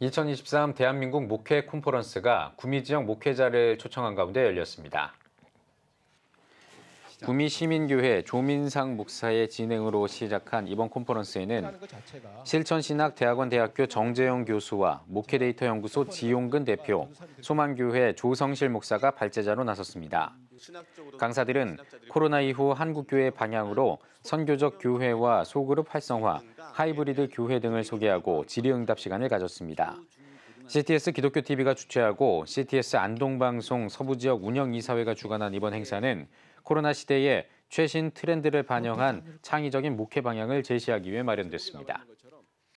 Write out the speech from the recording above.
2023 대한민국 목회 콘퍼런스가 구미 지역 목회자를 초청한 가운데 열렸습니다. 구미 시민교회 조민상 목사의 진행으로 시작한 이번 콘퍼런스에는 실천신학대학원 대학교 정재영 교수와 목회데이터 연구소 지용근 대표, 소만교회 조성실 목사가 발제자로 나섰습니다. 강사들은 코로나 이후 한국교회 방향으로 선교적 교회와 소그룹 활성화, 하이브리드 교회 등을 소개하고 질의응답 시간을 가졌습니다. CTS 기독교 TV가 주최하고 CTS 안동방송 서부지역 운영이사회가 주관한 이번 행사는 코로나 시대에 최신 트렌드를 반영한 창의적인 목회 방향을 제시하기 위해 마련됐습니다.